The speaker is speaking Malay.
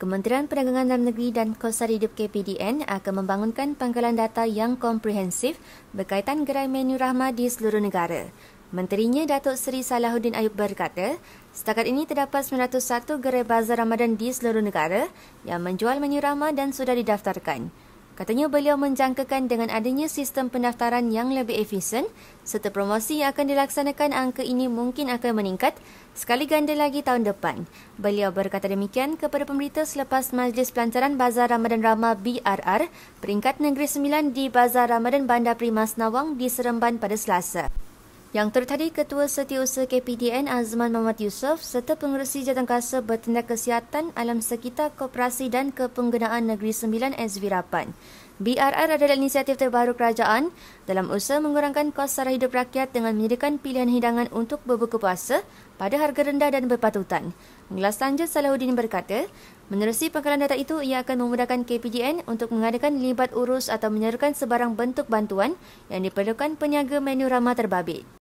Kementerian Perdagangan Dalam Negeri dan Kosar Hidup KPDN akan membangunkan pangkalan data yang komprehensif berkaitan gerai menu rahmah di seluruh negara. Menterinya Datuk Seri Salahuddin Ayub berkata, setakat ini terdapat 901 gerai bazar Ramadan di seluruh negara yang menjual menu rahmah dan sudah didaftarkan. Katanya beliau menjangkakan dengan adanya sistem pendaftaran yang lebih efisien serta promosi yang akan dilaksanakan angka ini mungkin akan meningkat sekali ganda lagi tahun depan. Beliau berkata demikian kepada pemerintah selepas Majlis Pelancaran Bazar Ramadan Rama BRR peringkat Negeri Sembilan di Bazar Ramadan Bandar Prima Nawang di Seremban pada Selasa. Yang tertadi Ketua Setiausaha KPDN Azman Mamat Yusof serta Pengerusi Jatangkasa Bertindak Kesihatan Alam Sekitar Koperasi dan Kepenggunaan Negeri Sembilan SV8. BRR adalah inisiatif terbaru kerajaan dalam usaha mengurangkan kos sara hidup rakyat dengan menyediakan pilihan hidangan untuk berbuka puasa pada harga rendah dan berpatutan. Mengelas lanjut Salahuddin berkata, menerusi pangkalan data itu ia akan memudahkan KPDN untuk mengadakan libat urus atau menyerukan sebarang bentuk bantuan yang diperlukan peniaga menu ramah terbabit.